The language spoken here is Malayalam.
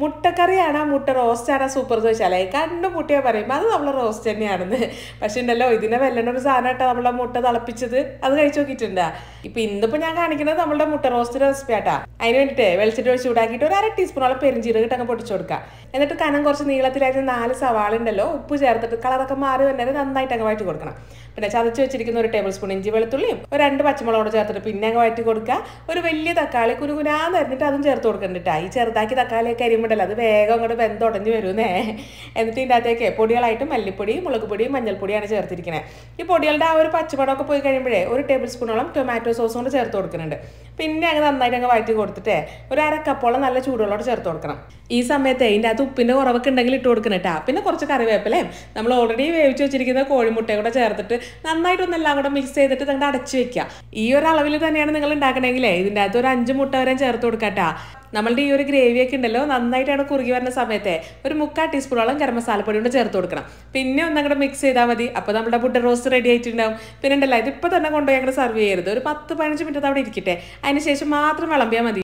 ആ മുട്ട റോസ്റ്റാണോ സൂപ്പർ ചോദിച്ചാലേ കണ്ണു മുട്ടിയാൽ പറയും അത് നമ്മളെ റോസ്റ്റ് തന്നെയാണെന്ന് പക്ഷെ ഉണ്ടല്ലോ ഇതിനെ വല്ലണ്ട ഒരു സാധനം കേട്ടോ നമ്മളെ മുട്ട തിളപ്പിച്ചത് അത് കഴിച്ചു നോക്കിയിട്ടുണ്ടാ ഇപ്പൊ ഇന്നിപ്പോ ഞാൻ കാണിക്കുന്നത് നമ്മളുടെ മുട്ട റോസ്റ്റ് റെസിപ്പി ആട്ടാ അതിന് വേണ്ടിട്ട് വെളിച്ചിട്ട് ഒഴിച്ച് ചൂടാക്കിയിട്ട് ഒരു അര ടീസ്പൂണോളം പെരിഞ്ചീരകിട്ട് അങ്ങ് പൊട്ടിച്ചു കൊടുക്കുക എന്നിട്ട് കനം കുറച്ച് നീളത്തിലായിട്ട് നാല് സവാള ഉണ്ടല്ലോ ഉപ്പ് ചേർത്തിട്ട് കളറൊക്കെ മാറി വന്നത് നന്നായിട്ട് അങ്ങ് വഴറ്റി കൊടുക്കണം പിന്നെ ചതച്ച് വെച്ചിരിക്കുന്ന ഒരു ടേബിൾ സ്പൂൺ ഇഞ്ചി വെളുത്തുള്ളിയും ഒരു രണ്ട് പച്ചമുളകോട് ചേർത്തിട്ട് പിന്നെ അങ്ങ് വഴറ്റി കൊടുക്കുക ഒരു വലിയ തക്കാളി കുരുകുരാന്ന് അരിഞ്ഞിട്ട് അതും ചേർത്ത് കൊടുക്കണ്ടിട്ടാ ഈ ചെറുതാക്കി തക്കാളിയൊക്കെ അരിയുമ്പോൾ ഉരുളക്കിഴങ്ങുണ്ടല്ലോ അത് വേഗം അങ്ങോട്ട് ബന്ധം ഉടഞ്ഞു വരുന്നേ എന്നിട്ട് ഇതിൻ്റെ അകത്തേക്ക് പൊടികളായിട്ട് മല്ലിപ്പൊടി മുളക് മഞ്ഞൾപ്പൊടിയാണ് ചേർത്തിരിക്കുന്നത് ഈ പൊടികളുടെ ആ ഒരു പച്ചപ്പടമൊക്കെ പോയി കഴിയുമ്പോഴേ ഒരു ടേബിൾ സ്പൂണോളം ടൊമാറ്റോ സോസ് കൊണ്ട് ചേർത്ത് കൊടുക്കുന്നുണ്ട് പിന്നെ അങ്ങ് നന്നായിട്ട് അങ്ങ് വഴറ്റി കൊടുത്തിട്ട് ഒരു അരക്കപ്പോളം നല്ല ചൂടുകളോട് ചേർത്ത് കൊടുക്കണം ഈ സമയത്ത് ഇതിൻ്റെ അകത്ത് ഉപ്പിൻ്റെ കുറവൊക്കെ ഉണ്ടെങ്കിൽ ഇട്ട് കൊടുക്കണം കേട്ടോ പിന്നെ കുറച്ച് കറിവേപ്പിലേ നമ്മൾ ഓൾറെഡി വേവിച്ച് വെച്ചിരിക്കുന്ന കോഴിമുട്ടയും കൂടെ ചേർത്തിട്ട് നന്നായിട്ടൊന്നെല്ലാം കൂടെ മിക്സ് ചെയ്തിട്ട് നിങ്ങളുടെ അടച്ച് വെക്കുക ഈ ഒരു അളവിൽ തന്നെയാണ് നിങ്ങൾ ഉണ്ടാക്കണമെങ്കിൽ ഇതിൻ്റെ അകത്ത് ഒരു അഞ്ച് മുട്ട വരെ ചേർത്ത് കൊടുക്കട്ടാ നമ്മളുടെ ഈ ഒരു ഗ്രേവിയൊക്കെ ഉണ്ടല്ലോ നന്നായിട്ടാണ് കുറുകി വരുന്ന സമയത്തെ ഒരു മുക്കാൽ ടീസ്പൂണോളം ഗരം മസാലപ്പൊടി കൊണ്ട് ചേർത്ത് കൊടുക്കണം പിന്നെ ഒന്നങ്ങോട്ട് മിക്സ് ചെയ്താൽ മതി അപ്പോൾ നമ്മുടെ ബുഡ് റോസ്റ്റ് റെഡി ആയിട്ടുണ്ടാവും പിന്നെ ഉണ്ടല്ലോ ഇതിപ്പോൾ തന്നെ കൊണ്ടുപോയി അങ്ങോട്ട് സർവ് ചെയ്യരുത് ഒരു പത്ത് പതിനഞ്ച് മിനിറ്റ് അവിടെ ഇരിക്കട്ടെ അതിന് ശേഷം മാത്രം വിളമ്പിയാൽ മതി